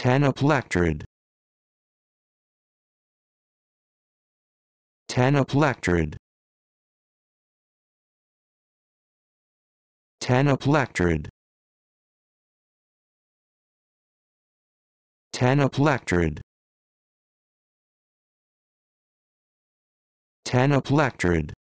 Tenaplectrid. Tenaplectrid. Tenaplectrid. Tenaplectrid. Tenaplectrid.